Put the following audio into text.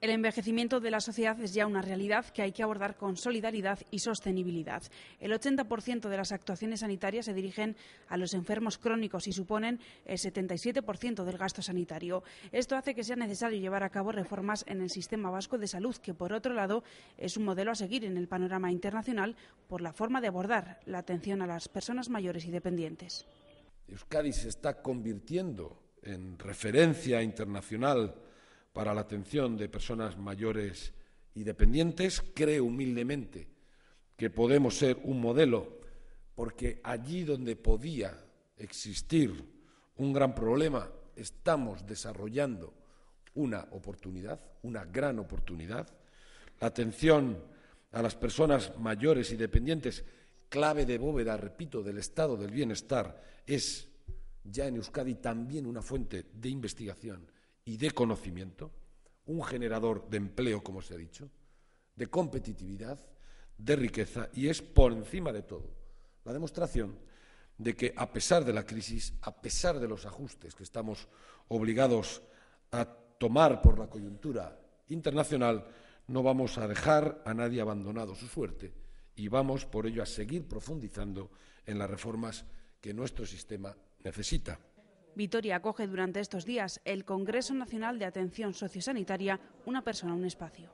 El envejecimiento de la sociedad es ya una realidad que hay que abordar con solidaridad y sostenibilidad. El 80% de las actuaciones sanitarias se dirigen a los enfermos crónicos y suponen el 77% del gasto sanitario. Esto hace que sea necesario llevar a cabo reformas en el sistema vasco de salud, que por otro lado es un modelo a seguir en el panorama internacional por la forma de abordar la atención a las personas mayores y dependientes. Euskadi se está convirtiendo en referencia internacional para la atención de personas mayores y dependientes. Creo humildemente que podemos ser un modelo porque allí donde podía existir un gran problema, estamos desarrollando una oportunidad, una gran oportunidad. La atención a las personas mayores y dependientes, clave de bóveda, repito, del estado del bienestar, es ya en Euskadi también una fuente de investigación y de conocimiento, un generador de empleo, como se ha dicho, de competitividad, de riqueza y es por encima de todo la demostración de que a pesar de la crisis, a pesar de los ajustes que estamos obligados a tomar por la coyuntura internacional, no vamos a dejar a nadie abandonado su suerte y vamos por ello a seguir profundizando en las reformas que nuestro sistema necesita. Vitoria acoge durante estos días el Congreso Nacional de Atención Sociosanitaria, una persona, un espacio.